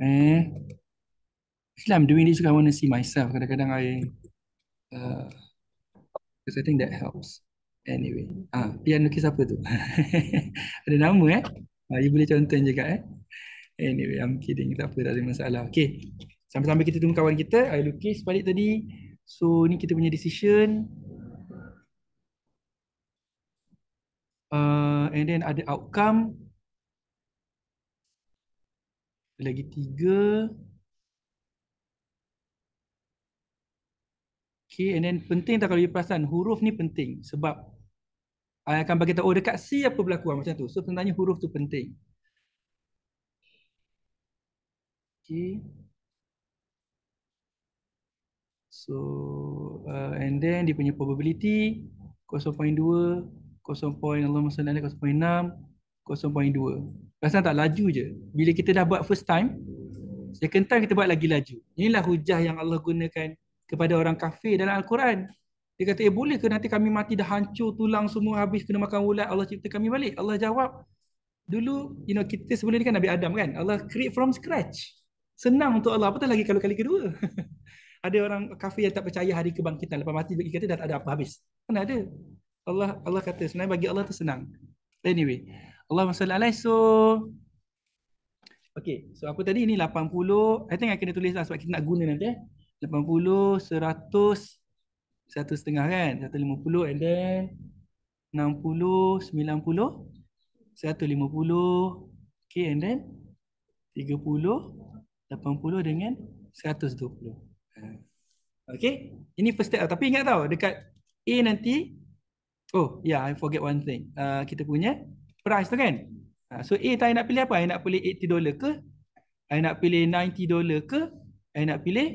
Eh. Actually, I'm doing this because I want to see myself. Kadang-kadang I... Uh, because uh, I think that helps. Anyway. ah, Pian lukis apa tu? ada nama eh? Ah, you boleh contoh juga eh? Anyway, I'm kidding. Tak apa, tak ada masalah. Okay. Sampai-sampai kita tunggu kawan kita. I lukis balik tadi. So, ni kita punya decision. Uh, and then ada outcome lagi tiga Okay, and then penting tak kalau you perasan huruf ni penting sebab I ah, akan bagi tahu oh, dekat C apa berlaku ah, macam tu. So sebenarnya huruf tu penting. Okay. So uh, and then dia punya probability 0.2, 0. Allahumma salli 0.6, 0.2 rasa tak laju je. Bila kita dah buat first time, second time kita buat lagi laju. Inilah hujah yang Allah gunakan kepada orang kafir dalam Al-Quran. Dia kata, eh boleh ke nanti kami mati dah hancur tulang semua habis kena makan ulat Allah cipta kami balik. Allah jawab, dulu you know kita sebelum ni kan Nabi Adam kan. Allah create from scratch. Senang untuk Allah. Apatah lagi kalau kali kedua. ada orang kafir yang tak percaya hari kebangkitan. Lepas mati, dia kata dah tak ada apa habis. Mana ada? Allah Allah kata, sebenarnya bagi Allah tu senang. Anyway. Allah masya Allah so Okay, so apa tadi ni 80 I think I kena tulis lah sebab kita nak guna nanti eh 80, 100 1 setengah kan 150 and then 60, 90 150 Okay and then 30 80 dengan 120 ha. Okay, ini first step lah Tapi ingat tau dekat A nanti Oh yeah, I forget one thing uh, Kita punya price tu kan. Ah, so A tu nak pilih apa? Saya nak pilih $80 ke? Saya nak pilih $90 ke? Saya nak pilih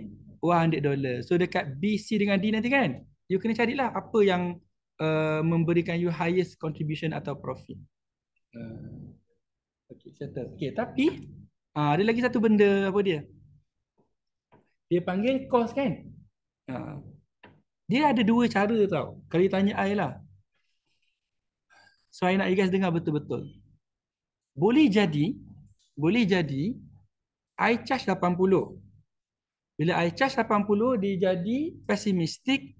$100. So dekat B, C dengan D nanti kan? You kena carilah apa yang uh, memberikan you highest contribution atau profit. Uh, okay, settle. Okay, tapi uh, ada lagi satu benda apa dia? Dia panggil cost kan? Uh, dia ada dua cara tau. Kalau tanya I lah. So I nak you guys dengar betul-betul. Boleh jadi, boleh jadi I charge 80. Bila I charge 80 dia jadi pesimistik.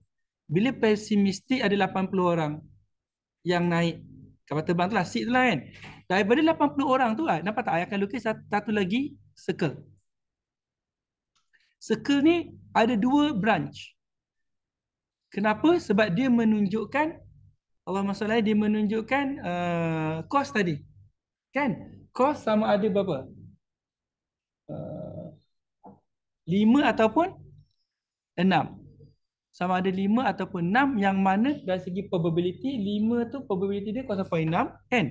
Bila pesimistik ada 80 orang yang naik kapal terbang tu lah, seat tu lah kan. Daripada 80 orang tu lah, nampak tak? I akan lukis satu lagi circle. Circle ni ada dua branch. Kenapa? Sebab dia menunjukkan Allah masalahnya dia menunjukkan uh, kos tadi. Kan? Kos sama ada berapa? Uh, lima ataupun enam. Sama ada lima ataupun enam yang mana dari segi probability lima tu probability dia 0.6 kan?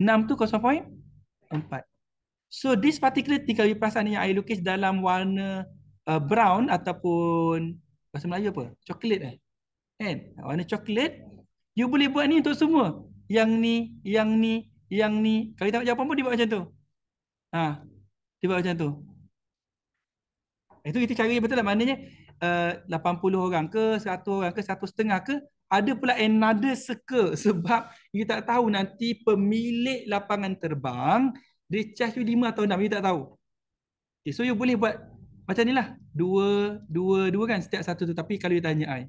Enam tu 0.4. So this particular tiga wipasan yang I lukis dalam warna uh, brown ataupun bahasa Melayu apa? Coklat eh? Kan? Warna coklat You boleh buat ni untuk semua. Yang ni, yang ni, yang ni. Kalau kita tak jawapan pun dia buat macam tu. Ha. Dia buat macam tu. Itu kita cari betul lah. Maknanya eh, uh, 80 orang ke, 100 orang ke, 1 setengah ke. Ada pula another circle sebab kita tak tahu nanti pemilik lapangan terbang dia charge you 5 atau 6. kita tak tahu. Okay, so you boleh buat macam ni lah. Dua, dua, dua kan setiap satu tu. Tapi kalau you tanya I.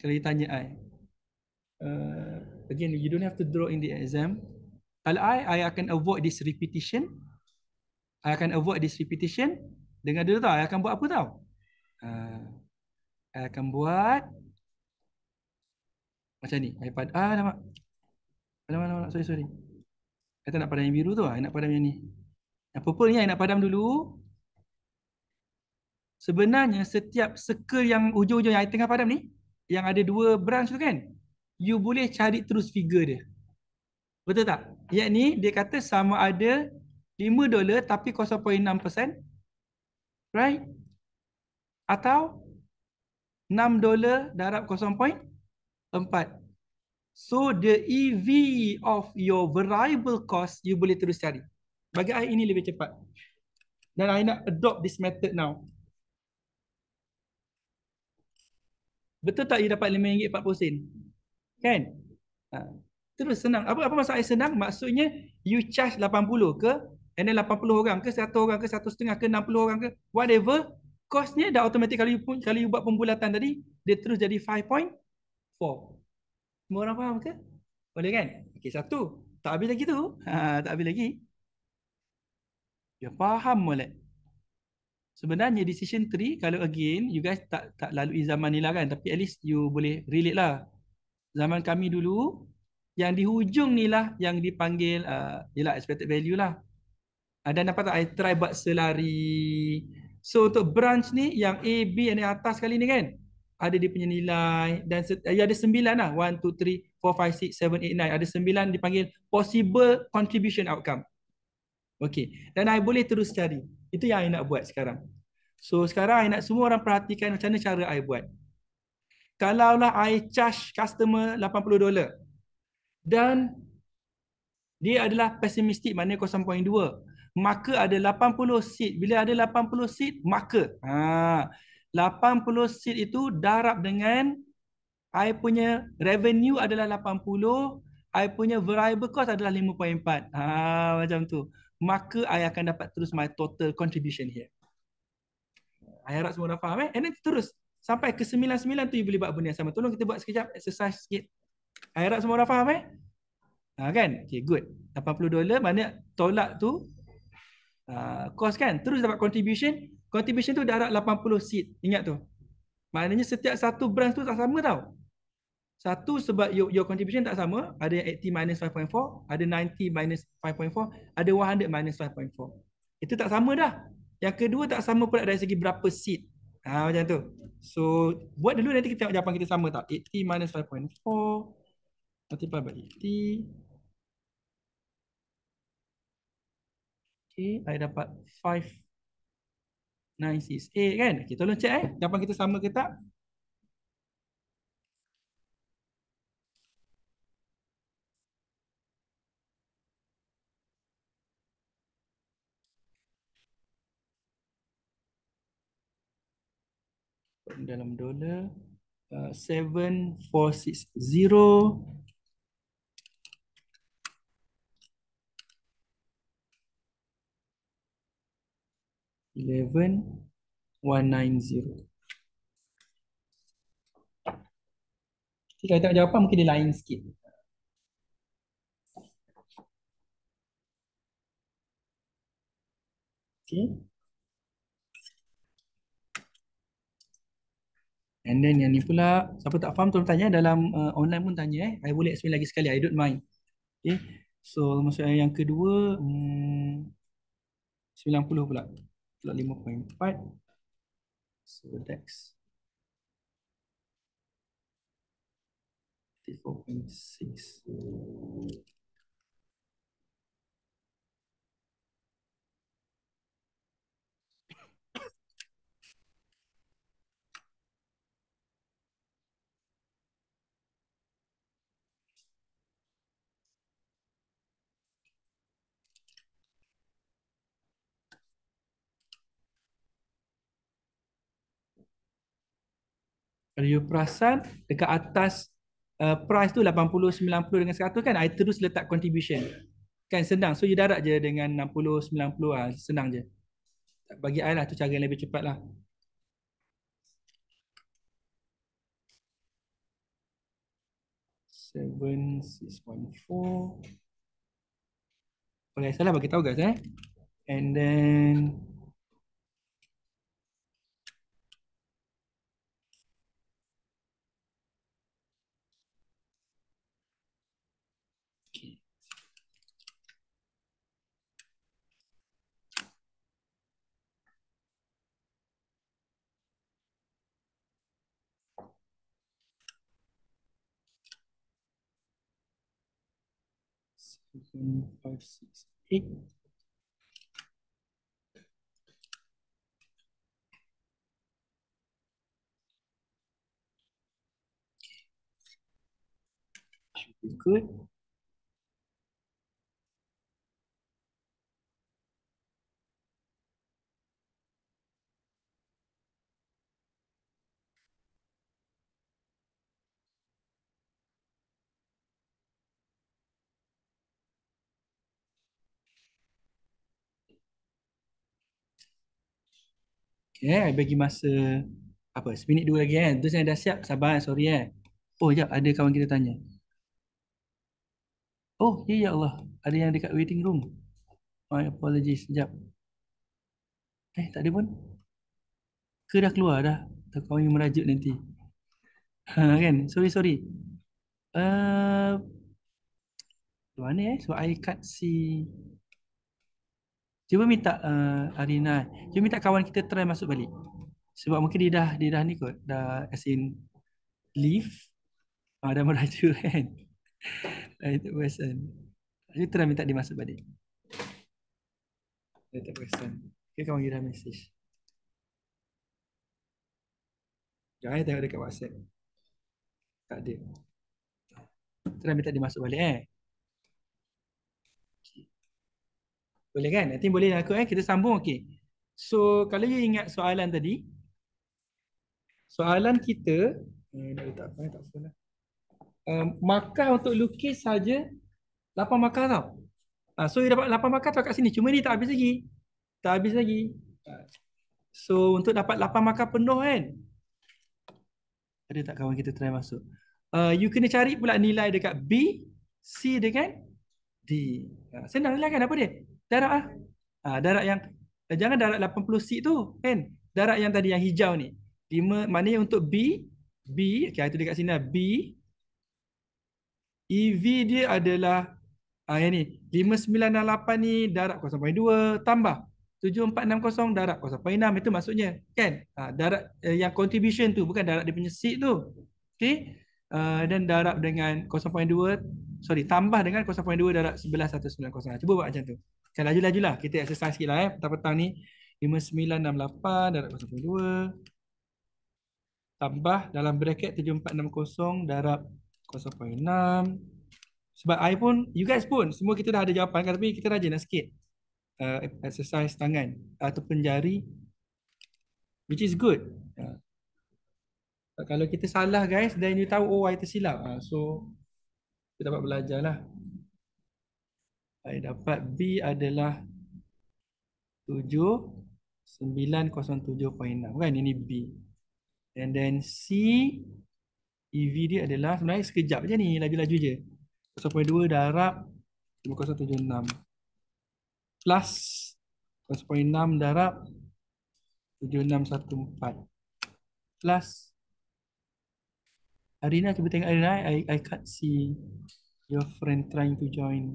Kalau you tanya I. Uh, again you don't have to draw in the exam kalau i i akan avoid this repetition i akan avoid this repetition dengan dia tahu i akan buat apa tahu uh, akan buat macam ni i pad ah nama nama nama sorry sorry i tak nak padam yang biru tu ah nak padam yang ni yang purple ni i nak padam dulu Sebenarnya setiap circle yang hujung-hujung yang I tengah padam ni Yang ada dua branch tu kan you boleh cari terus figure dia. Betul tak? Ia ni dia kata sama ada 5 dolar tapi 0.6%. Right? Atau 6 dolar darab 0.4. So the EV of your variable cost you boleh terus cari. Bagi I ini lebih cepat. Dan saya nak adopt this method now. Betul tak you dapat RM5.40? Kan? Ha. Terus senang. Apa apa maksud saya senang? Maksudnya you charge 80 ke and then 80 orang ke 100 orang ke 1 setengah ke 60 orang ke whatever costnya dah automatik kalau you, kalau you buat pembulatan tadi dia terus jadi 5.4. Semua orang faham ke? Boleh kan? Okey satu. Tak habis lagi tu. Ha, tak habis lagi. Ya faham boleh. Sebenarnya decision tree kalau again you guys tak tak lalui zaman ni lah kan tapi at least you boleh relate lah zaman kami dulu yang di hujung ni lah yang dipanggil uh, ialah expected value lah. Ada uh, dan dapat tak? I try buat selari. So untuk branch ni yang A, B yang di atas kali ni kan. Ada dia punya nilai dan ya, ada sembilan lah. One, two, three, four, five, six, seven, eight, nine. Ada sembilan dipanggil possible contribution outcome. Okay. Dan I boleh terus cari. Itu yang I nak buat sekarang. So sekarang I nak semua orang perhatikan macam mana cara I buat kalaulah I charge customer $80 dolar dan dia adalah pesimistik mana 0.2 maka ada 80 seat bila ada 80 seat maka ha 80 seat itu darab dengan I punya revenue adalah 80 I punya variable cost adalah 5.4 ha macam tu maka I akan dapat terus my total contribution here I harap semua dah faham eh and then terus sampai ke 99 tu you boleh buat benda yang sama. Tolong kita buat sekejap exercise sikit. I harap semua orang faham eh. Ha, kan? Okay good. 80 dolar maknanya tolak tu uh, cost kan? Terus dapat contribution. Contribution tu darat 80 seat. Ingat tu. Maknanya setiap satu branch tu tak sama tau. Satu sebab your, your contribution tak sama. Ada yang 80 minus 5.4. Ada 90 minus 5.4. Ada 100 minus 5.4. Itu tak sama dah. Yang kedua tak sama pula dari segi berapa seat. Ha, macam tu. So, buat dulu nanti kita tengok jawapan kita sama tak. 80 minus 5.4 multiply by 80. Okay, I dapat 5. 968 kan? Okay, tolong check eh. Jawapan kita sama ke tak? dalam dollar uh, seven four six zero eleven one nine zero. Jika tak jawapan mungkin dia lain sikit. Okay. And then yang ni pula, siapa tak faham tolong tanya dalam uh, online pun tanya eh. I boleh explain lagi sekali, I don't mind. Okay. So maksudnya yang kedua, hmm, 90 pula. Pula 5.4. So that's 4.6. Kalau you perasan dekat atas uh, price tu 80, 90 dengan 100 kan I terus letak contribution Kan senang so you darat je dengan 60, 90 lah senang je Bagi I lah tu cara yang lebih cepat lah Seven six one four. Kalau saya salah bagi tahu guys eh. And then five, six, eight. Should be good. Okay, eh, I bagi masa apa? Seminit dua lagi kan. Eh. Terus saya dah siap. Sabar, sorry eh. Oh, jap ada kawan kita tanya. Oh, ya ya Allah. Ada yang dekat waiting room. My apologies. Jap. Eh, tak ada pun. Ke dah keluar dah. Tak kawan yang merajut nanti. Ha, kan? Sorry, sorry. Uh, mana eh? Sebab so, I can't See... Cuba minta uh, Arina, cuba minta kawan kita try masuk balik. Sebab mungkin dia dah, dia dah ni kot, dah as in leave, uh, dah meraju kan. Itu perasan. Jadi try minta dia masuk balik. Itu perasan. Okay, kawan kita message. Jangan tengok dekat WhatsApp. Tak ada. Try minta dia masuk balik eh. Boleh kan? Nanti boleh aku lah eh kita sambung okey. So kalau you ingat soalan tadi soalan kita eh tak apa tak apa lah. Um, markah untuk lukis saja 8 markah tau. uh, so you dapat 8 markah tau kat sini. Cuma ni tak habis lagi. Tak habis lagi. Ah, so untuk dapat 8 markah penuh kan? Ada tak kawan kita try masuk? Uh, you kena cari pula nilai dekat B, C dengan D. Uh, senang lah kan apa dia? darat ah. Ha, darat yang eh, jangan darat 80 seat tu kan. Darat yang tadi yang hijau ni. Lima maknanya untuk B B okey itu dekat sini lah. B EV dia adalah ha, yang ni 5968 ni darat 0.2 tambah 7460 darat 0.6 itu maksudnya kan ha, darat eh, yang contribution tu bukan darat dia punya seat tu okey dan darab dengan 0.2 sorry tambah dengan 0.2 darab 11190 cuba buat macam tu Kan laju-lajulah kita exercise sikitlah eh petang-petang ni 5968 darab 0.2 tambah dalam bracket 7460 darab 0.6 sebab I pun you guys pun semua kita dah ada jawapan kan tapi kita rajinlah sikit uh, exercise tangan atau penjari, which is good uh, kalau kita salah guys then you tahu oh I tersilap uh, so kita dapat belajarlah lah I dapat B adalah 7907.6 kan ini B and then C EV dia adalah sebenarnya sekejap je ni laju-laju je 0.2 darab 5076 plus 0.6 darab 7614 plus Arina cuba tengok Arina I, I can't see your friend trying to join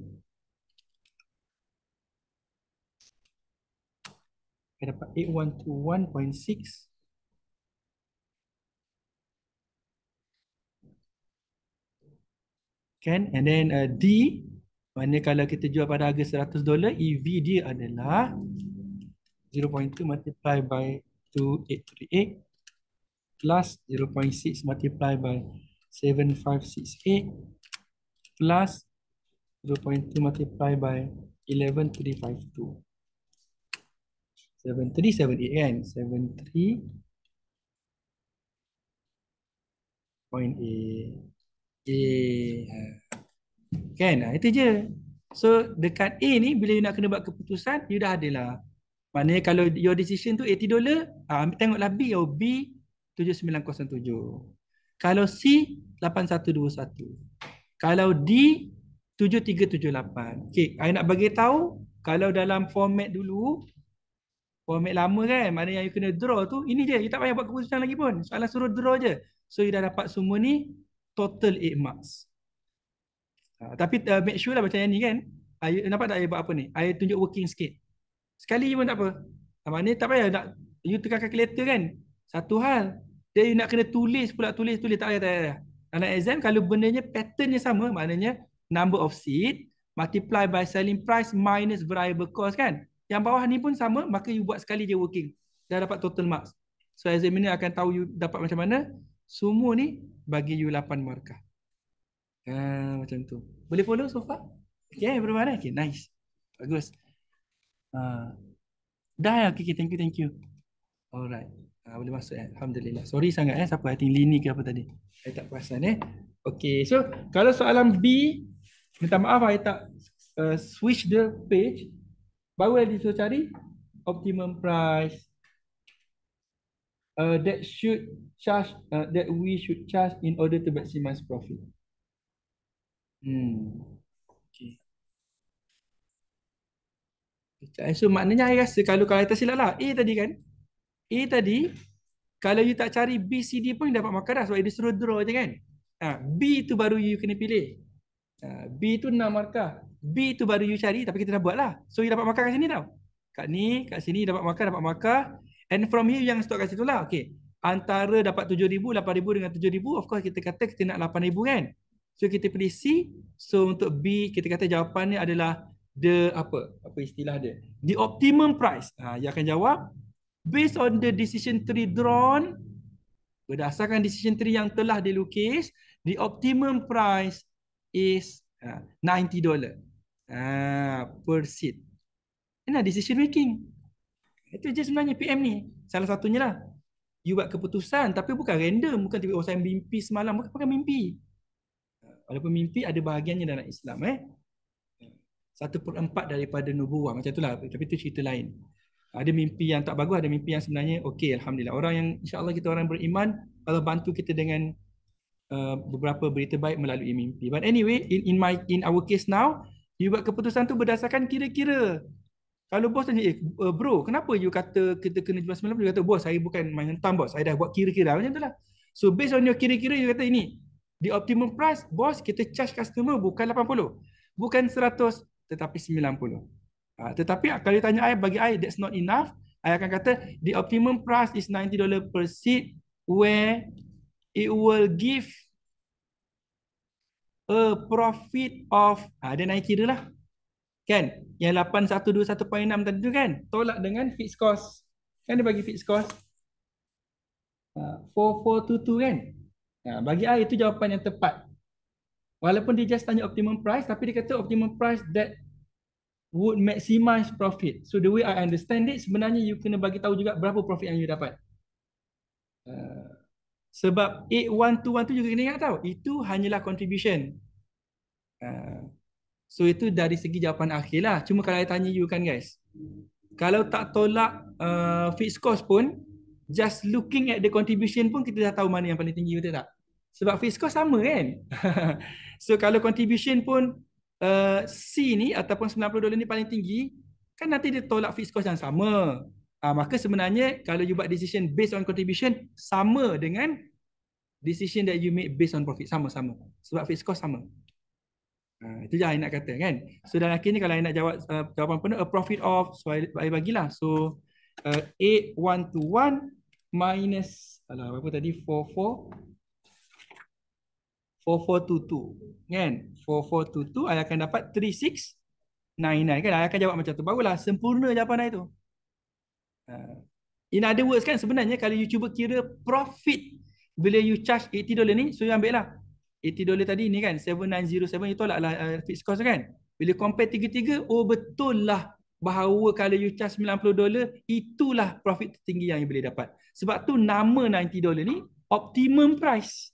Saya dapat 8121.6. Kan? And then uh, D, mana kalau kita jual pada harga 100 dolar, EV dia adalah 0.2 multiply by 2838 plus 0.6 multiply by 7568 plus 0.2 multiply by 11352 kan? 73 point A. A. Ha. Kan? Ha, itu je. So dekat A ni bila you nak kena buat keputusan, you dah ada lah. Maknanya kalau your decision tu $80, ha, ambil uh, tengoklah B atau B 7907. Kalau C 8121. Kalau D 7378. Okey, I nak bagi tahu kalau dalam format dulu format lama kan mana yang you kena draw tu ini je you tak payah buat keputusan lagi pun soalan suruh draw je so you dah dapat semua ni total 8 marks uh, tapi uh, make sure lah macam yang ni kan uh, you, nampak tak you buat apa ni I ah, tunjuk working sikit sekali pun tak apa uh, ah, maknanya tak payah nak you tekan calculator kan satu hal dia you nak kena tulis pula tulis tulis tak payah tak payah dalam exam kalau benarnya patternnya sama maknanya number of seat multiply by selling price minus variable cost kan yang bawah ni pun sama, maka you buat sekali je working. Dah dapat total marks. So examiner akan tahu you dapat macam mana. Semua ni bagi you 8 markah. Ha, macam tu. Boleh follow so far? Okay, berapa Okay, nice. Bagus. Ha. Dah, okay, okay, thank you, thank you. Alright. Ha, boleh masuk eh? Alhamdulillah. Sorry sangat eh, siapa? I think Lini ke apa tadi? I tak perasan eh. Okay, so kalau soalan B, minta maaf I tak uh, switch the page. Barulah dia suruh cari optimum price uh, that should charge uh, that we should charge in order to maximize profit. Hmm. Okay. Eh, so maknanya saya rasa kalau kalau atas silalah A tadi kan? A tadi kalau you tak cari B, C, D pun dapat makan dah sebab dia suruh draw je kan? Ha, B tu baru you kena pilih. Ha, B tu 6 markah. B tu baru you cari tapi kita dah buat lah. So you dapat makan kat sini tau. Kat ni, kat sini dapat makan, dapat makan. And from here yang stok kat situ lah. Okay. Antara dapat RM7,000, RM8,000 dengan RM7,000. Of course kita kata kita nak RM8,000 kan. So kita pilih C. So untuk B kita kata jawapannya adalah the apa? Apa istilah dia? The optimum price. Ha, you akan jawab. Based on the decision tree drawn. Berdasarkan decision tree yang telah dilukis. The optimum price is $90. Ha, Ah, Persit. Ini decision making. Itu je sebenarnya PM ni. Salah satunya lah. You buat keputusan tapi bukan random. Bukan tiba-tiba oh, saya mimpi semalam. Bukan, bukan mimpi. Walaupun mimpi ada bahagiannya dalam Islam. Eh? Satu per empat daripada nubuah. Macam tu lah. Tapi itu cerita lain. Ada mimpi yang tak bagus. Ada mimpi yang sebenarnya okey. Alhamdulillah. Orang yang insya Allah kita orang beriman. Kalau bantu kita dengan uh, beberapa berita baik melalui mimpi. But anyway, in, in, my, in our case now, You buat keputusan tu berdasarkan kira-kira. Kalau bos tanya, eh, eh bro, kenapa you kata kita kena jual sembilan puluh? You kata, bos, saya bukan main hentam bos. Saya dah buat kira-kira macam tu lah. So based on your kira-kira, you kata ini. The optimum price, bos, kita charge customer bukan 80. Bukan 100, tetapi 90. Ha, tetapi kalau tanya saya, bagi saya, that's not enough. Saya akan kata, the optimum price is $90 per seat where it will give a profit of ha, dia naik kira lah kan yang 8121.6 tadi tu kan tolak dengan fixed cost kan dia bagi fixed cost ha, uh, 4422 kan ha, bagi I itu jawapan yang tepat walaupun dia just tanya optimum price tapi dia kata optimum price that would maximize profit so the way I understand it sebenarnya you kena bagi tahu juga berapa profit yang you dapat uh, sebab 8121 tu juga kena ingat tau itu hanyalah contribution Ah. So itu dari segi jawapan akhir lah. Cuma kalau saya tanya you kan guys. Kalau tak tolak uh, fixed cost pun, just looking at the contribution pun kita dah tahu mana yang paling tinggi betul tak? Sebab fixed cost sama kan? so kalau contribution pun uh, C ni ataupun $90 ni paling tinggi, kan nanti dia tolak fixed cost yang sama. Uh, maka sebenarnya kalau you buat decision based on contribution, sama dengan decision that you make based on profit. Sama-sama. Sebab fixed cost sama. Uh, itu je saya nak kata kan. So dan akhirnya kalau saya nak jawab uh, jawapan penuh, a profit of, so saya bagilah. So uh, 8121 minus, alah berapa tadi, 44. 4422 kan 4422 ayah akan dapat 3699 kan ayah akan jawab macam tu barulah sempurna jawapan ayah tu ha. in other words kan sebenarnya kalau you cuba kira profit bila you charge 80 dollar ni so you ambil lah $80 dolar tadi ni kan 7907 itu tolak lah uh, fixed cost kan bila compare tiga-tiga oh betul lah bahawa kalau you charge $90 dolar itulah profit tertinggi yang you boleh dapat sebab tu nama $90 dolar ni optimum price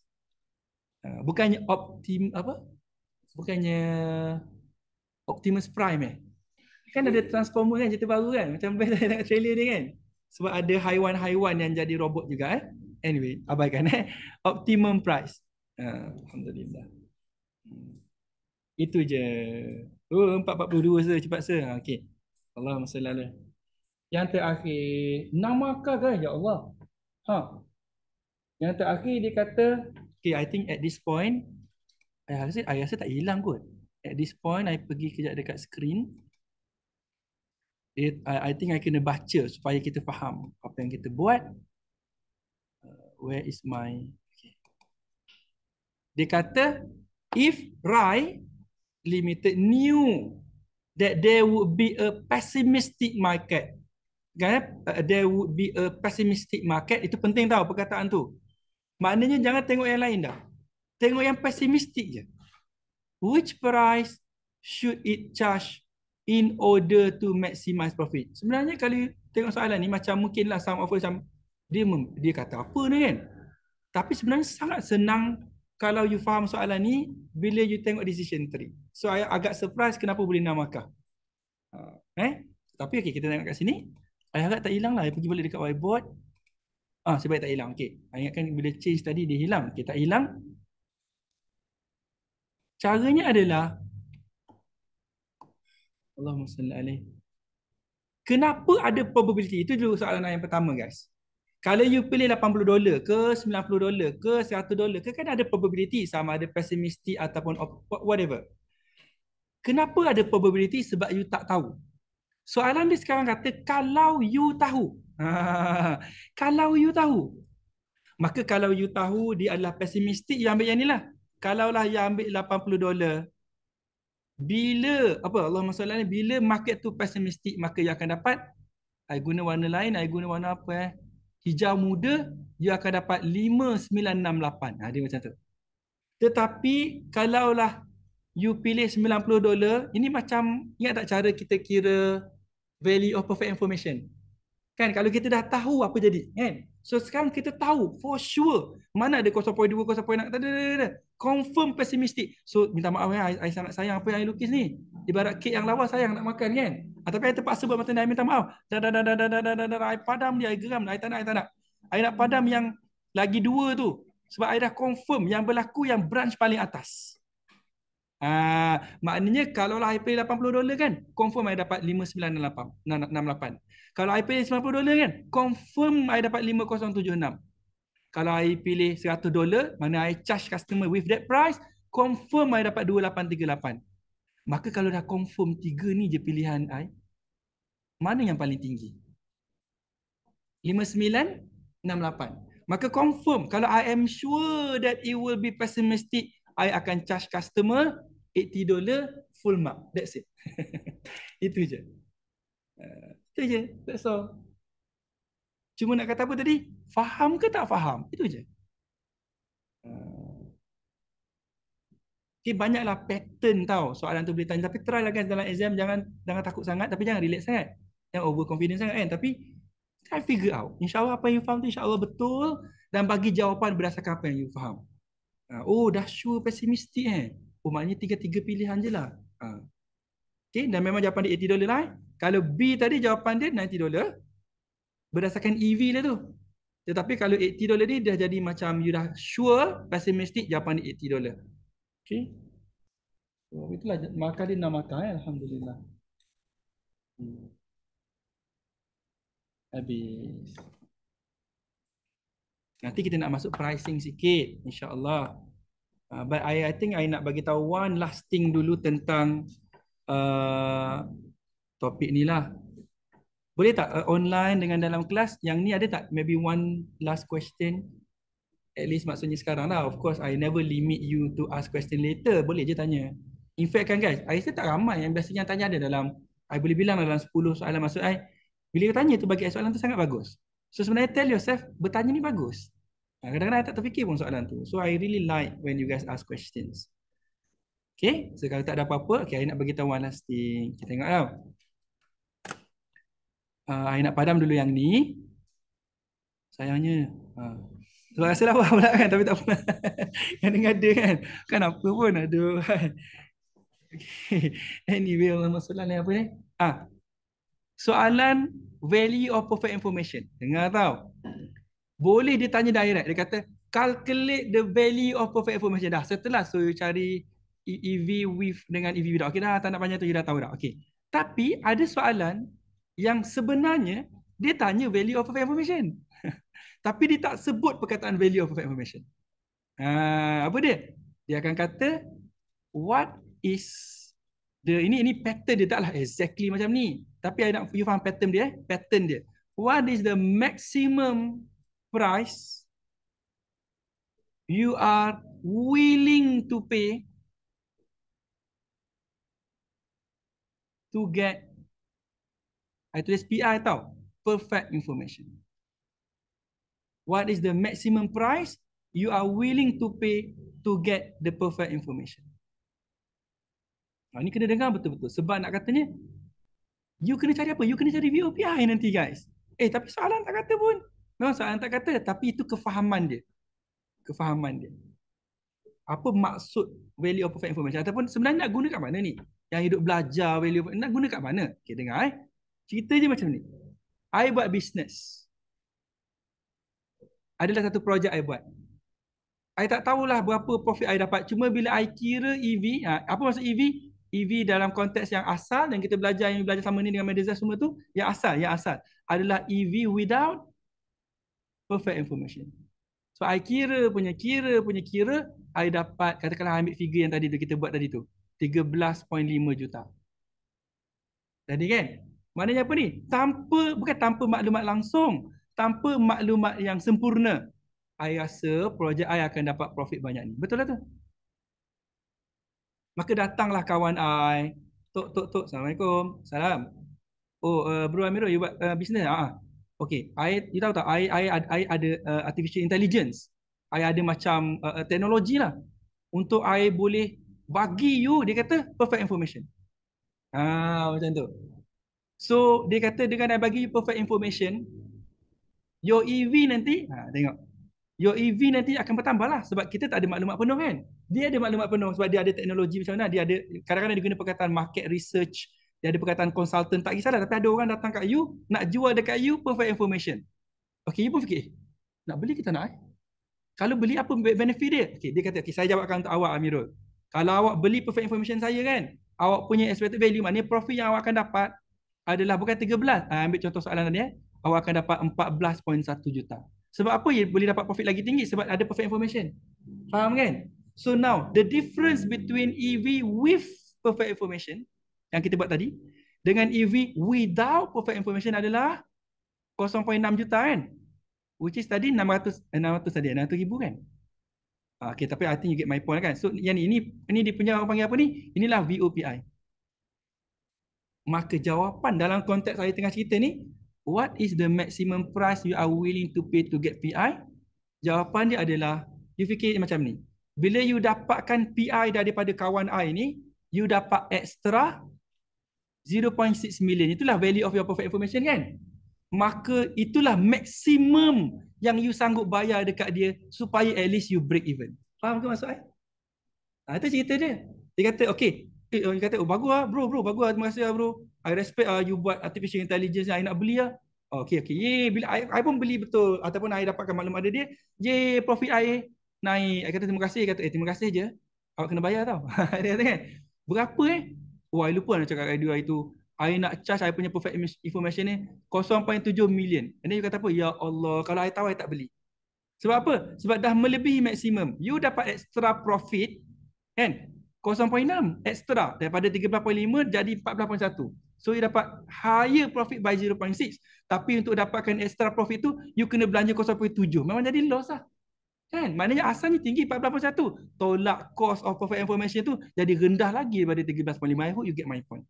uh, bukannya optim apa bukannya Optimus Prime eh kan ada transformer kan cerita baru kan macam best dekat trailer dia kan sebab ada haiwan-haiwan yang jadi robot juga eh anyway abaikan eh optimum price Ha, Alhamdulillah. Hmm. Itu je. Oh, 4.42 se, cepat se. saja. Allah Allahumma sallallahu yang terakhir, nama kah guys? Ya Allah. Ha. Yang terakhir dia kata, okay, I think at this point, I rasa, I rasa tak hilang kot. At this point, I pergi kejap dekat screen. It, I, I think I kena baca supaya kita faham apa yang kita buat. Uh, where is my, dia kata if Rai Limited new, that there would be a pessimistic market. Kan? Eh, there would be a pessimistic market. Itu penting tau perkataan tu. Maknanya jangan tengok yang lain dah. Tengok yang pessimistic je. Which price should it charge in order to maximize profit? Sebenarnya kalau tengok soalan ni macam mungkinlah some offer macam dia dia kata apa ni kan? Tapi sebenarnya sangat senang kalau you faham soalan ni bila you tengok decision tree. So I agak surprise kenapa boleh enam markah. Eh? Tapi okey kita tengok kat sini. I harap tak hilang lah. I pergi balik dekat whiteboard. Ah, sebab tak hilang. Okey. I ingatkan bila change tadi dia hilang. Okey, tak hilang. Caranya adalah Allahumma salli alaihi. Kenapa ada probability? Itu dulu soalan yang pertama guys. Kalau you pilih 80 dolar ke 90 dolar ke 100 dolar ke kan ada probability sama ada pesimistik ataupun whatever. Kenapa ada probability? Sebab you tak tahu. Soalan dia sekarang kata kalau you tahu. Ah, kalau you tahu. Maka kalau you tahu dia adalah pesimistik. you ambil yang ni lah. Kalaulah yang ambil 80 dolar bila apa Allah masalah ni bila market tu pesimistik, maka you akan dapat I guna warna lain I guna warna apa eh hijau muda you akan dapat 5968. Ha dia macam tu. Tetapi kalaulah you pilih 90 dolar, ini macam ingat tak cara kita kira value of perfect information? Kan kalau kita dah tahu apa jadi, kan? So sekarang kita tahu for sure mana ada 0.2, 0.6, tak ada, confirm pesimistik. So minta maaf ya, eh, saya sangat sayang apa yang saya lukis ni. Ibarat kek yang lawa sayang nak makan kan. Ah, tapi saya terpaksa buat macam ni, minta maaf. Dah, dah, dah, dah, dah, dah, dah, dah, dah, padam dia, saya geram, saya tak nak, saya tak nak. Saya nak padam yang lagi dua tu. Sebab saya dah confirm yang berlaku yang branch paling atas. Ha, maknanya kalaulah IPA 80 dolar kan, confirm saya dapat 5968. Kalau IPA 90 dolar kan, confirm saya dapat 5076. Kalau I pilih 100 dolar, mana I charge customer with that price, confirm I dapat 2838. Maka kalau dah confirm tiga ni je pilihan I, mana yang paling tinggi? 5968. Maka confirm kalau I am sure that it will be pessimistic, I akan charge customer 80 dollar full mark. That's it. itu je. Uh, itu je. That's all. Cuma nak kata apa tadi? Faham ke tak faham? Itu je. Uh, okay, banyaklah pattern tau soalan tu boleh tanya. Tapi try lah kan dalam exam. Jangan jangan takut sangat. Tapi jangan relax sangat. Jangan overconfident sangat kan. Tapi try figure out. Insya Allah apa yang faham tu Insya Allah betul. Dan bagi jawapan berdasarkan apa yang you faham. Uh, oh dah sure pesimistik eh. Oh maknanya tiga-tiga pilihan je lah. Ha. Okay dan memang jawapan dia 80 dollar lah. Eh. Kalau B tadi jawapan dia 90 dollar. Berdasarkan EV lah tu. Tetapi kalau 80 dollar ni dah jadi macam you dah sure pessimistic jawapan dia 80 dollar. Okay. So oh, itulah markah dia 6 markah eh. Alhamdulillah. Hmm. Habis. Nanti kita nak masuk pricing sikit. InsyaAllah. Allah. Uh, but I, I think I nak bagi tahu one last thing dulu tentang uh, ah, topik ni lah. Boleh tak uh, online dengan dalam kelas? Yang ni ada tak? Maybe one last question. At least maksudnya sekarang lah. Of course, I never limit you to ask question later. Boleh je tanya. In fact kan guys, I rasa tak ramai yang biasanya tanya ada dalam I boleh bilang dalam 10 soalan maksud I. Bila tanya tu bagi soalan tu sangat bagus. So sebenarnya tell yourself, bertanya ni bagus. Kadang-kadang saya tak terfikir pun soalan tu. So I really like when you guys ask questions. Okay, so kalau tak ada apa-apa, okay, saya nak beritahu one last thing. Kita okay, tengok tau. Uh, ah, I nak padam dulu yang ni. Sayangnya. Uh. Sebab rasa lawa pula kan, tapi tak pernah. kadang ada kan. Kan apa pun, aduh. okay. Anyway, orang masalah ni apa ni? Ah. Soalan value of perfect information. Dengar tau boleh dia tanya direct dia kata calculate the value of perfect effort machine dah setelah so you cari EV e with dengan EV without okey dah tak nak banyak tu you dah tahu dah okey tapi ada soalan yang sebenarnya dia tanya value of perfect information tapi dia tak sebut perkataan value of perfect information uh, apa dia dia akan kata what is the ini ini pattern dia taklah exactly macam ni tapi I nak you faham pattern dia eh pattern dia what is the maximum price you are willing to pay to get I tulis PI tau, perfect information. What is the maximum price you are willing to pay to get the perfect information? Ini kena dengar betul-betul. Sebab nak katanya, you kena cari apa? You kena cari VOPI nanti guys. Eh tapi soalan tak kata pun. No, saya tak kata tapi itu kefahaman dia. Kefahaman dia. Apa maksud value of perfect information ataupun sebenarnya nak guna kat mana ni? Yang hidup belajar value of, nak guna kat mana? Okey dengar eh. Cerita je macam ni. I buat business. Adalah satu projek I buat. I tak tahulah berapa profit I dapat. Cuma bila I kira EV, ha, apa maksud EV? EV dalam konteks yang asal yang kita belajar yang belajar sama ni dengan Medesa semua tu, yang asal, yang asal adalah EV without perfect information. So I kira punya kira punya kira I dapat katakanlah ambil figure yang tadi tu kita buat tadi tu 13.5 juta. Jadi kan? Maknanya apa ni? Tanpa bukan tanpa maklumat langsung, tanpa maklumat yang sempurna, I rasa projek I akan dapat profit banyak ni. Betul tak lah tu? Maka datanglah kawan I, tok tok tok. Assalamualaikum. Salam. Oh, uh, Bro Amirul you buat uh, business? Ha. Uh-huh. Okay, I, you tahu tak, I, I, I ada uh, artificial intelligence. I ada macam uh, uh, teknologi lah. Untuk I boleh bagi you, dia kata, perfect information. Ah macam tu. So, dia kata dengan I bagi you perfect information, your EV nanti, ha, tengok. Your EV nanti akan bertambah lah sebab kita tak ada maklumat penuh kan. Dia ada maklumat penuh sebab dia ada teknologi macam mana. Dia ada, kadang-kadang dia guna perkataan market research, dia ada perkataan consultant tak kisahlah tapi ada orang datang kat you nak jual dekat you perfect information okay you pun fikir nak beli kita nak eh? kalau beli apa benefit dia okay dia kata okay, saya jawabkan untuk awak Amirul kalau awak beli perfect information saya kan awak punya expected value maknanya profit yang awak akan dapat adalah bukan 13 ha, ah, ambil contoh soalan tadi eh awak akan dapat 14.1 juta sebab apa dia boleh dapat profit lagi tinggi sebab ada perfect information faham kan so now the difference between EV with perfect information yang kita buat tadi dengan EV without perfect information adalah 0.6 juta kan which is tadi 600 600 tadi 600 ribu kan ah, Okay, tapi I think you get my point kan. So yang ini, ini, ini dia punya orang panggil apa ni? Inilah VOPI. Maka jawapan dalam konteks saya tengah cerita ni, what is the maximum price you are willing to pay to get PI? Jawapan dia adalah, you fikir macam ni. Bila you dapatkan PI daripada kawan I ni, you dapat extra 0.6 million itulah value of your perfect information kan maka itulah maksimum yang you sanggup bayar dekat dia supaya at least you break even faham ke maksud saya ha, itu cerita dia dia kata okay eh, oh, dia kata oh, bagus lah bro bro bagus lah terima kasih lah bro I respect uh, you buat artificial intelligence yang nak beli lah Okay, okay. Yay, bila I, I pun beli betul ataupun I dapatkan maklum ada dia, yay, profit I naik. I kata terima kasih. I kata, eh, terima kasih je. Awak kena bayar tau. dia kata kan, berapa eh? Oh, I lupa nak cakap radio hari tu. I nak charge I punya perfect information ni 0.7 million. And then you kata apa? Ya Allah, kalau I tahu I tak beli. Sebab apa? Sebab dah melebihi maksimum. You dapat extra profit kan? 0.6 extra daripada 13.5 jadi 14.1. So you dapat higher profit by 0.6. Tapi untuk dapatkan extra profit tu, you kena belanja 0.7. Memang jadi loss lah. Kan? Maknanya asalnya tinggi 14.1. Tolak cost of perfect information tu jadi rendah lagi daripada 13.5. I hope you get my point.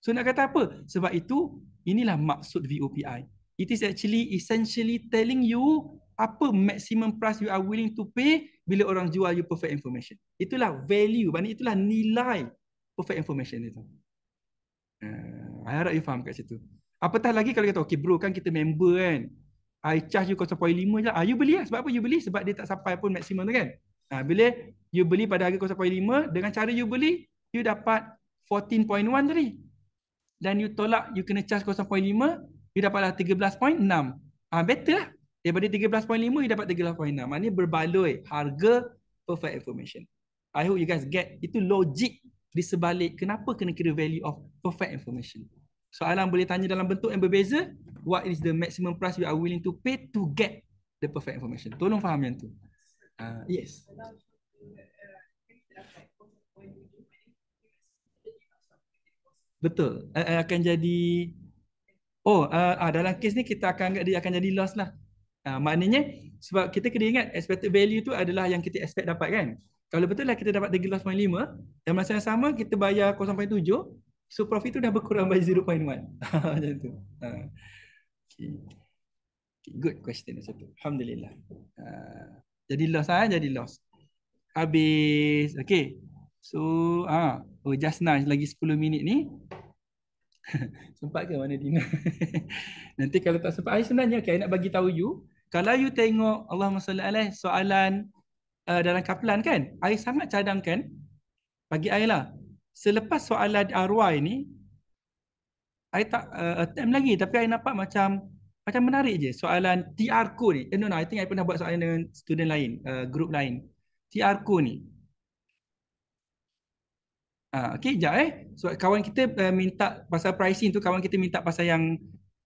So nak kata apa? Sebab itu inilah maksud VOPI. It is actually essentially telling you apa maximum price you are willing to pay bila orang jual you perfect information. Itulah value, maknanya itulah nilai perfect information itu. Uh, I harap you faham kat situ. Apatah lagi kalau kata, okay bro kan kita member kan. I charge you 0.5 je lah. Ha, you beli lah. Sebab apa you beli? Sebab dia tak sampai pun maksimum tu kan. Ha, bila you beli pada harga 0.5, dengan cara you beli, you dapat 14.1 tadi. Dan you tolak, you kena charge 0.5, you dapatlah 13.6. Ha, ah, better lah. Daripada 13.5, you dapat 13.6. Maknanya berbaloi harga perfect information. I hope you guys get. Itu logik di sebalik kenapa kena kira value of perfect information soalan boleh tanya dalam bentuk yang berbeza what is the maximum price you are willing to pay to get the perfect information tolong faham yang tu uh, yes betul uh, akan jadi oh uh, uh, dalam kes ni kita akan anggap dia akan jadi loss lah uh, maknanya sebab kita kena ingat expected value tu adalah yang kita expect dapat kan kalau betul lah kita dapat degree loss 0.5 dan masa yang sama kita bayar 0.7 So profit tu dah berkurang by 0.1. Macam tu. Ha. Okay. okay. Good question macam tu. Alhamdulillah. Ha. Jadi loss ah, ha? jadi loss. Habis. Okay. So ha. oh just nice lagi 10 minit ni. sempat ke mana Dina? Nanti kalau tak sempat, saya sebenarnya okay, nak bagi tahu you. Kalau you tengok Allah SWT soalan uh, dalam kaplan kan, saya sangat cadangkan bagi saya lah selepas soalan arwah ini I tak uh, attempt lagi tapi I nampak macam macam menarik je soalan TR ko ni. Eh, no no, I think I pernah buat soalan dengan student lain, uh, group lain. TR ko ni. uh, ah, okay, jap eh. so, kawan kita uh, minta pasal pricing tu, kawan kita minta pasal yang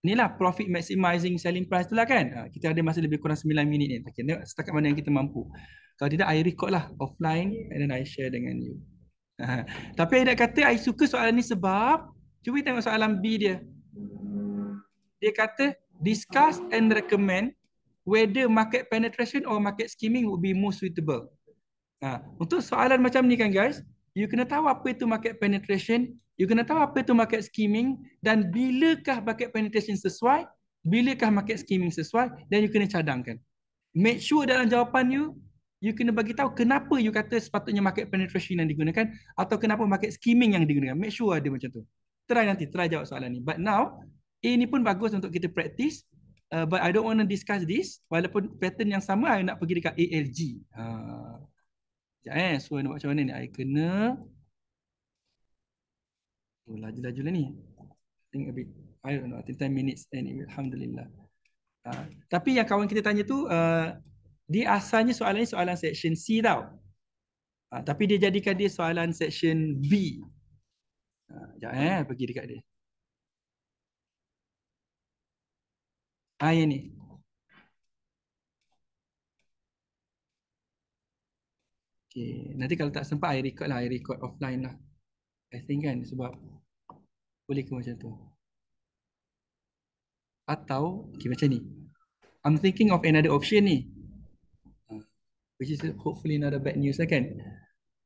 ni lah profit maximizing selling price tu lah kan. Uh, kita ada masa lebih kurang 9 minit ni. Okay, tengok setakat mana yang kita mampu. Kalau tidak, I record lah offline and then I share dengan you. Tapi saya nak kata saya suka soalan ni sebab Cuba tengok soalan B dia Dia kata discuss and recommend Whether market penetration or market skimming would be most suitable ha. Untuk soalan macam ni kan guys You kena tahu apa itu market penetration You kena tahu apa itu market skimming Dan bilakah market penetration sesuai Bilakah market skimming sesuai Dan you kena cadangkan Make sure dalam jawapan you you kena bagi tahu kenapa you kata sepatutnya market penetration yang digunakan atau kenapa market skimming yang digunakan. Make sure ada macam tu. Try nanti, try jawab soalan ni. But now, ini pun bagus untuk kita practice. Uh, but I don't want to discuss this. Walaupun pattern yang sama, I nak pergi dekat ALG. Uh, ha. sekejap eh. So, nak buat macam mana ni? I kena... Oh, laju-laju lah ni. Think a bit. I don't know. I 10 minutes. Anyway, Alhamdulillah. Uh, tapi yang kawan kita tanya tu, uh, dia asalnya soalan ni soalan section C tau. Ha, tapi dia jadikan dia soalan section B. Ha, sekejap eh, pergi dekat dia. Ha, yang ni. Okay, nanti kalau tak sempat, I record lah. I record offline lah. I think kan sebab boleh ke macam tu. Atau, okay macam ni. I'm thinking of another option ni which is hopefully not a bad news lah kan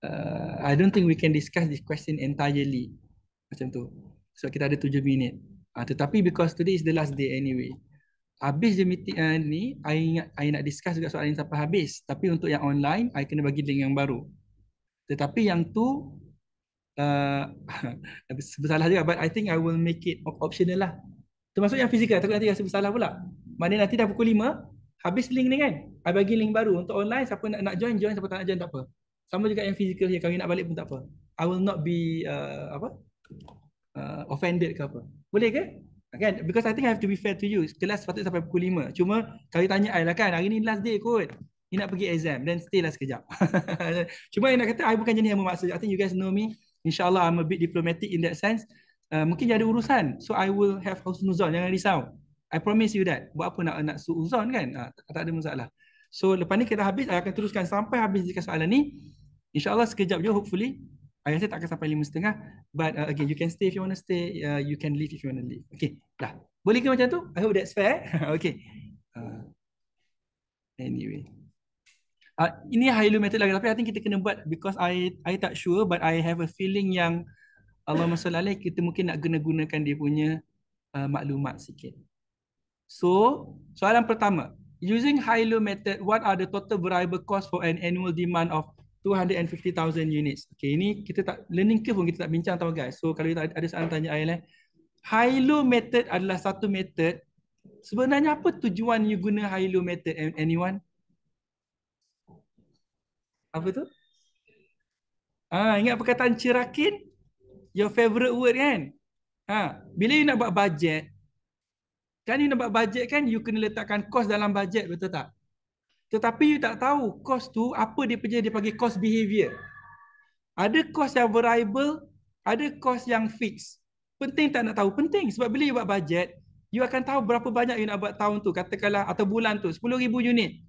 uh, I don't think we can discuss this question entirely macam tu so kita ada tujuh minit uh, tetapi because today is the last day anyway habis je meeting uh, ni I ingat I nak discuss juga soalan yang sampai habis tapi untuk yang online I kena bagi link yang baru tetapi yang tu uh, bersalah juga but I think I will make it optional lah termasuk yang fizikal takut nanti rasa bersalah pula maknanya nanti dah pukul habis link ni kan I bagi link baru untuk online siapa nak nak join join siapa tak nak join tak apa sama juga yang physical here kami nak balik pun tak apa I will not be uh, apa uh, offended ke apa boleh ke kan because I think I have to be fair to you kelas sepatutnya sampai pukul 5 cuma kalau tanya I lah kan hari ni last day kot ni nak pergi exam then stay lah sekejap cuma yang nak kata I bukan jenis yang bermaksud I think you guys know me insyaAllah I'm a bit diplomatic in that sense uh, mungkin ada urusan so I will have house husnuzon jangan risau I promise you that. Buat apa nak nak suuzon kan? Ha, tak ada masalah. So lepas ni kita habis, saya akan teruskan sampai habis jika soalan ni. InsyaAllah sekejap je hopefully. saya rasa tak akan sampai lima setengah. But uh, again, you can stay if you want to stay. Uh, you can leave if you want to leave. Okay, dah. Boleh ke macam tu? I hope that's fair. okay. Uh, anyway. Uh, ini Hailu method lagi. Tapi I think kita kena buat because I I tak sure but I have a feeling yang Allah SWT kita mungkin nak guna-gunakan dia punya uh, maklumat sikit. So, soalan pertama, using high low method, what are the total variable cost for an annual demand of 250,000 units? Okay, ini kita tak learning curve pun kita tak bincang tau guys. So, kalau kita ada soalan tanya saya lah. Eh. High low method adalah satu method. Sebenarnya apa tujuan you guna high low method anyone? Apa tu? Ah, ingat perkataan cerakin? Your favorite word kan? Ha, bila you nak buat budget, Kan you buat bajet kan, you kena letakkan kos dalam bajet, betul tak? Tetapi you tak tahu kos tu, apa dia punya, dia panggil cost behavior. Ada kos yang variable, ada kos yang fix. Penting tak nak tahu? Penting. Sebab bila you buat bajet, you akan tahu berapa banyak you nak buat tahun tu. Katakanlah, atau bulan tu, 10,000 unit.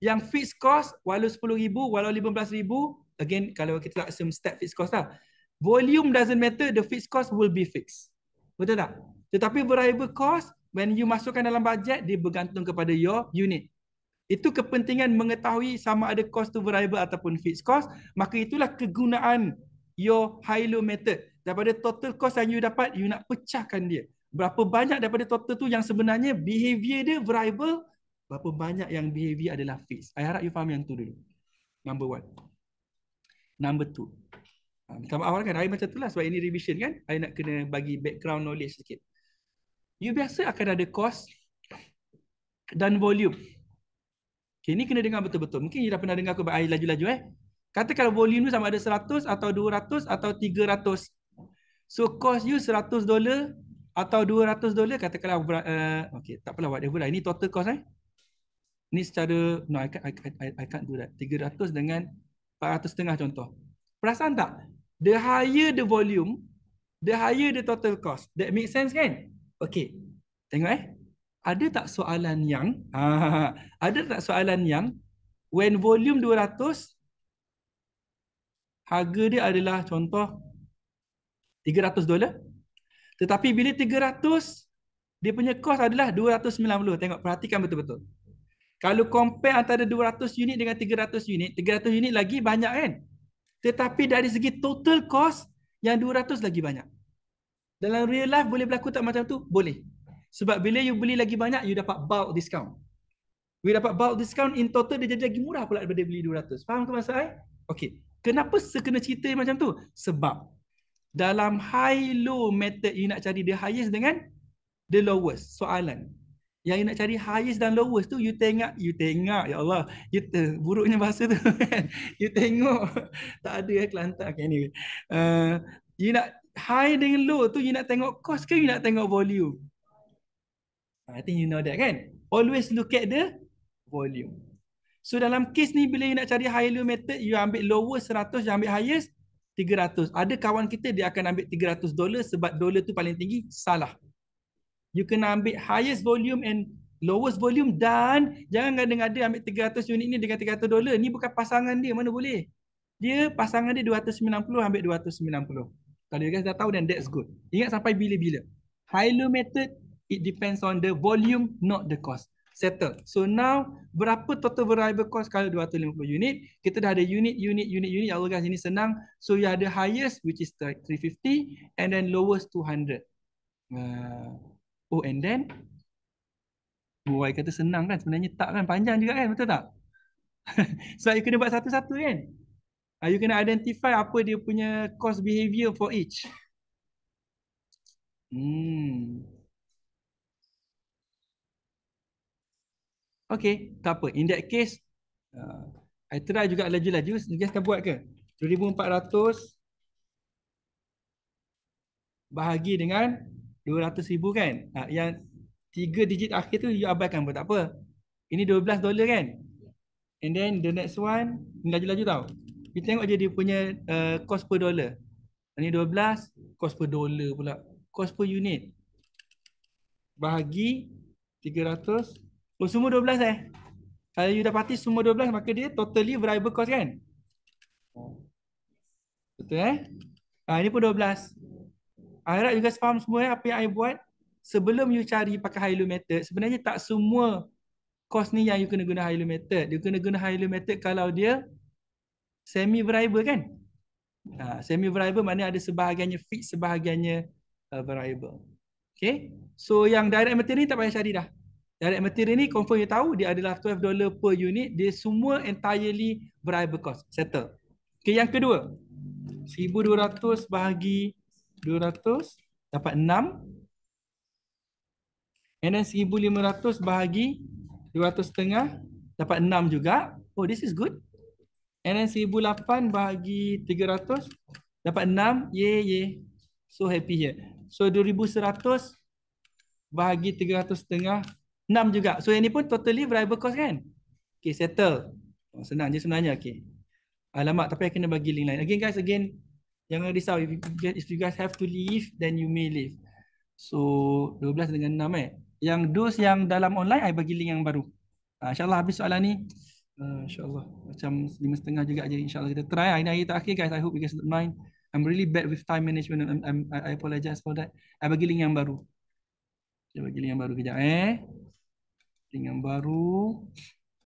Yang fixed cost, walau 10,000, walau 15,000, again, kalau kita tak assume step fixed cost lah. Volume doesn't matter, the fixed cost will be fixed. Betul tak? Tetapi variable cost, when you masukkan dalam bajet dia bergantung kepada your unit itu kepentingan mengetahui sama ada cost to variable ataupun fixed cost maka itulah kegunaan your high low method daripada total cost yang you dapat you nak pecahkan dia berapa banyak daripada total tu yang sebenarnya behavior dia variable berapa banyak yang behavior adalah fixed saya harap you faham yang tu dulu number one number two ah, Minta maaf kan, hari macam tu lah sebab ini revision kan. I nak kena bagi background knowledge sikit you biasa akan ada cost dan volume. Okay, ni kena dengar betul-betul. Mungkin you dah pernah dengar aku buat laju-laju eh. Kata kalau volume tu sama ada 100 atau 200 atau 300. So cost you 100 dolar atau 200 dolar katakanlah eh, uh, okay, tak apalah whatever lah. Ini total cost eh. Ni secara, no I can't, I, I, I can't do that. 300 dengan 400 setengah contoh. Perasan tak? The higher the volume, the higher the total cost. That make sense kan? Okey. Tengok eh. Ada tak soalan yang ha, ada tak soalan yang when volume 200 harga dia adalah contoh 300 dolar tetapi bila 300 dia punya kos adalah 290. Tengok perhatikan betul-betul. Kalau compare antara 200 unit dengan 300 unit, 300 unit lagi banyak kan? Tetapi dari segi total cost yang 200 lagi banyak. Dalam real life boleh berlaku tak macam tu? Boleh. Sebab bila you beli lagi banyak, you dapat bulk discount. We dapat bulk discount, in total dia jadi lagi murah pula daripada beli 200. Faham ke masa saya? Okay. Kenapa sekena cerita macam tu? Sebab dalam high-low method you nak cari the highest dengan the lowest. Soalan. Yang you nak cari highest dan lowest tu, you tengok, you tengok, ya Allah. You te, buruknya bahasa tu kan? you tengok. tak ada eh, Kelantan. Okay, anyway. Uh, you nak high dengan low tu you nak tengok cost ke you nak tengok volume? I think you know that kan? Always look at the volume. So dalam case ni bila you nak cari high low method, you ambil lower 100, you ambil highest 300. Ada kawan kita dia akan ambil 300 dollar sebab dollar tu paling tinggi. Salah. You kena ambil highest volume and lowest volume dan jangan ada-ada ambil 300 unit ni dengan 300 dollar. Ni bukan pasangan dia, mana boleh? Dia pasangan dia 290 ambil 290. Kalau you guys dah tahu then that's good. Ingat sampai bila-bila. High Hilo method it depends on the volume not the cost. Settle. So now berapa total variable cost kalau 250 unit? Kita dah ada unit unit unit unit. Allah guys ini senang. So you the highest which is 350 and then lowest 200. Uh, oh and then Muay oh, kata senang kan sebenarnya tak kan panjang juga kan betul tak? so you kena buat satu-satu kan? Uh, you kena identify apa dia punya cost behavior for each. Hmm. Okay, tak apa. In that case, uh, I try juga laju-laju. You guys kan buat ke? 2,400 bahagi dengan 200,000 kan? Uh, yang tiga digit akhir tu you abaikan pun tak apa. Ini 12 dolar kan? And then the next one, laju-laju tau kita tengok je dia punya uh, cost per dollar. Ini 12 cost per dollar pula. Cost per unit. Bahagi 300. Oh semua 12 eh. Kalau you dapati semua 12 maka dia totally variable cost kan? Betul eh? Ah, ini pun 12. Harap juga faham semua eh, apa yang I buat. Sebelum you cari pakai high low method, sebenarnya tak semua cost ni yang you kena guna high low method. You kena guna high low method kalau dia semi variable kan? Ha, semi variable maknanya ada sebahagiannya fixed, sebahagiannya uh, variable. Okay. So yang direct material ni tak payah cari dah. Direct material ni confirm you tahu dia adalah 12 per unit. Dia semua entirely variable cost. Settle. Okay yang kedua. 1200 bahagi 200 dapat 6. And then 1500 bahagi 200 setengah dapat 6 juga. Oh this is good. And then 1008 bahagi 300 dapat 6. Yay, yay. So happy here. So 2100 bahagi 300 setengah 6 juga. So yang ni pun totally variable cost kan? Okay, settle. Oh, senang je sebenarnya. Okay. Alamak, tapi kena bagi link lain. Again guys, again, jangan risau. If you, guys, if you guys have to leave, then you may leave. So, 12 dengan 6 eh. Yang dos yang dalam online, saya bagi link yang baru. Uh, InsyaAllah habis soalan ni. Ah, InsyaAllah. Macam lima setengah juga aja InsyaAllah kita try. Lah. Ini hari terakhir guys. I hope you guys don't mind. I'm really bad with time management. I'm, I'm, I apologize for that. I bagi link yang baru. Saya bagi link yang baru kejap eh. Link yang baru.